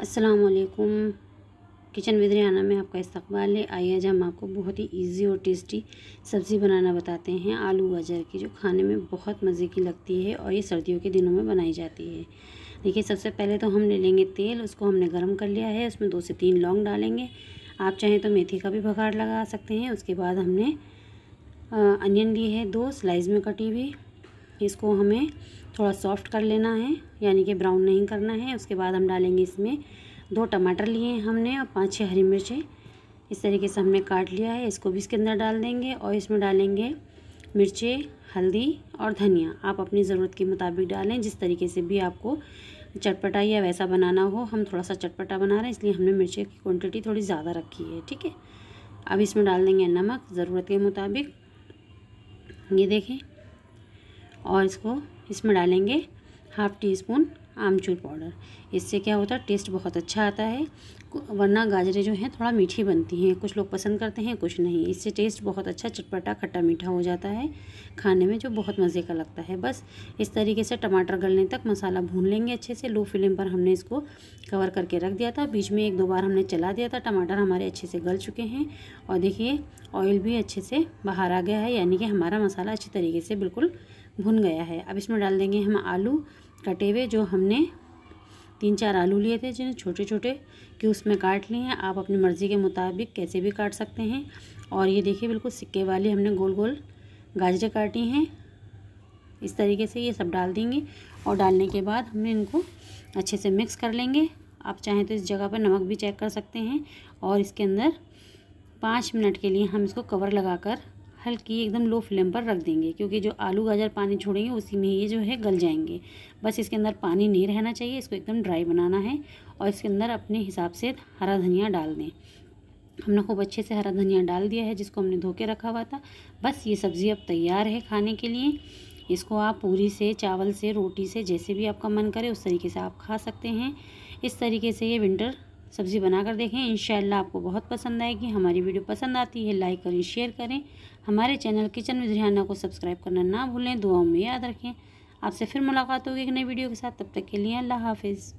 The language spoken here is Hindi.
असलकुम किचन विद रियाना में आपका इस्तकबाल है आइए आज हम आपको बहुत ही इजी और टेस्टी सब्ज़ी बनाना बताते हैं आलू गाजर की जो खाने में बहुत मज़े की लगती है और ये सर्दियों के दिनों में बनाई जाती है देखिए सबसे पहले तो हम ले लेंगे तेल उसको हमने गर्म कर लिया है उसमें दो से तीन लौंग डालेंगे आप चाहें तो मेथी का भी भगाड़ लगा सकते हैं उसके बाद हमने अनियन ली है दो स्लाइस में कटी हुई इसको हमें थोड़ा सॉफ्ट कर लेना है यानी कि ब्राउन नहीं करना है उसके बाद हम डालेंगे इसमें दो टमाटर लिए हैं हमने और पाँच छः हरी मिर्चें इस तरीके से हमने काट लिया है इसको भी इसके अंदर डाल देंगे और इसमें डालेंगे मिर्चें हल्दी और धनिया आप अपनी ज़रूरत के मुताबिक डालें जिस तरीके से भी आपको चटपटा या वैसा बनाना हो हम थोड़ा सा चटपटा बना रहे हैं इसलिए हमने मिर्चे की क्वांटिटी थोड़ी ज़्यादा रखी है ठीक है अब इसमें डाल देंगे नमक ज़रूरत के मुताबिक ये देखें और इसको इसमें डालेंगे half teaspoon amchur powder इससे क्या होता है टेस्ट बहुत अच्छा आता है वरना गाजरें जो हैं थोड़ा मीठी बनती हैं कुछ लोग पसंद करते हैं कुछ नहीं इससे टेस्ट बहुत अच्छा चटपटा खट्टा मीठा हो जाता है खाने में जो बहुत मज़े का लगता है बस इस तरीके से टमाटर गलने तक मसाला भून लेंगे अच्छे से लो फ्लेम पर हमने इसको कवर करके रख दिया था बीच में एक दो बार हमने चला दिया था टमाटर हमारे अच्छे से गल चुके हैं और देखिए ऑयल भी अच्छे से बाहर आ गया है यानी कि हमारा मसाला अच्छे तरीके से बिल्कुल भुन गया है अब इसमें डाल देंगे हम आलू कटे हुए जो हमने तीन चार आलू लिए थे जिन्हें छोटे छोटे कि उसमें काट लिए हैं आप अपनी मर्ज़ी के मुताबिक कैसे भी काट सकते हैं और ये देखिए बिल्कुल सिक्के वाली हमने गोल गोल गाजरें काटी हैं इस तरीके से ये सब डाल देंगे और डालने के बाद हमने इनको अच्छे से मिक्स कर लेंगे आप चाहें तो इस जगह पर नमक भी चेक कर सकते हैं और इसके अंदर पाँच मिनट के लिए हम इसको कवर कर हल्की एकदम लो फ्लेम पर रख देंगे क्योंकि जो आलू गाजर पानी छोड़ेंगे उसी में ये जो है गल जाएंगे बस इसके अंदर पानी नहीं रहना चाहिए इसको एकदम ड्राई बनाना है और इसके अंदर अपने हिसाब से हरा धनिया डाल दें हमने खूब अच्छे से हरा धनिया डाल दिया है जिसको हमने धो के रखा हुआ था बस ये सब्ज़ी अब तैयार है खाने के लिए इसको आप पूरी से चावल से रोटी से जैसे भी आपका मन करे उस तरीके से आप खा सकते हैं इस तरीके से ये विंटर सब्ज़ी बनाकर देखें इन आपको बहुत पसंद आएगी हमारी वीडियो पसंद आती है लाइक करें शेयर करें हमारे चैनल किचन विद रिहाना को सब्सक्राइब करना ना भूलें दुआओं में याद रखें आपसे फिर मुलाकात होगी एक नई वीडियो के साथ तब तक के लिए अल्लाह हाफिज़